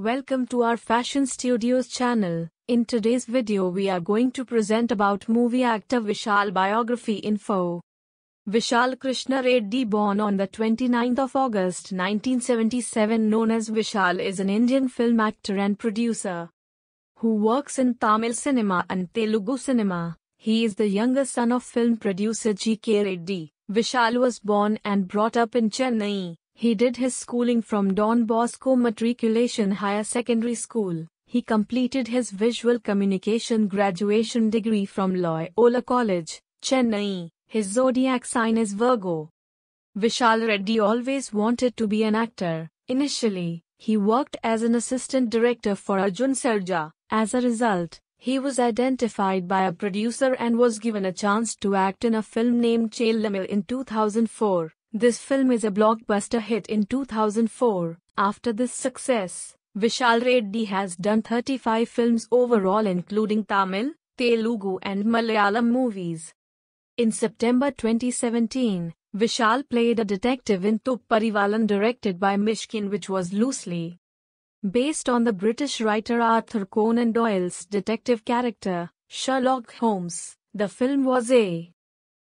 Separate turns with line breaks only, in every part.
Welcome to our Fashion Studios channel. In today's video we are going to present about movie actor Vishal biography info. Vishal Krishna Reddy born on the 29th of August 1977 known as Vishal is an Indian film actor and producer who works in Tamil cinema and Telugu cinema. He is the younger son of film producer G.K. Reddy. Vishal was born and brought up in Chennai, he did his schooling from Don Bosco Matriculation Higher Secondary School. He completed his visual communication graduation degree from Loyola College, Chennai. His zodiac sign is Virgo. Vishal Reddy always wanted to be an actor. Initially, he worked as an assistant director for Arjun Sarja. As a result, he was identified by a producer and was given a chance to act in a film named Chail Lamil in 2004. This film is a blockbuster hit in 2004. After this success, Vishal Reddy has done 35 films overall including Tamil, Telugu and Malayalam movies. In September 2017, Vishal played a detective in Tupparivalan directed by Mishkin which was loosely based on the British writer Arthur Conan Doyle's detective character, Sherlock Holmes. The film was a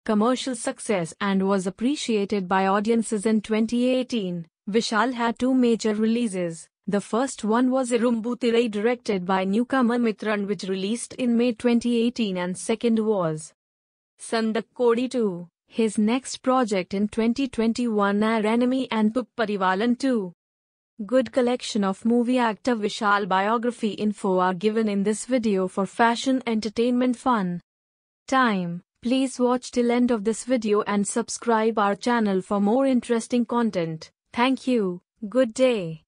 commercial success and was appreciated by audiences in 2018. Vishal had two major releases. The first one was Irumbutirai directed by newcomer Mitran which released in May 2018 and second was Sandak Kodi 2. His next project in 2021 are Enemy and Pupparivalan 2. Good collection of movie actor Vishal biography info are given in this video for fashion entertainment fun. Time Please watch till end of this video and subscribe our channel for more interesting content. Thank you. Good day.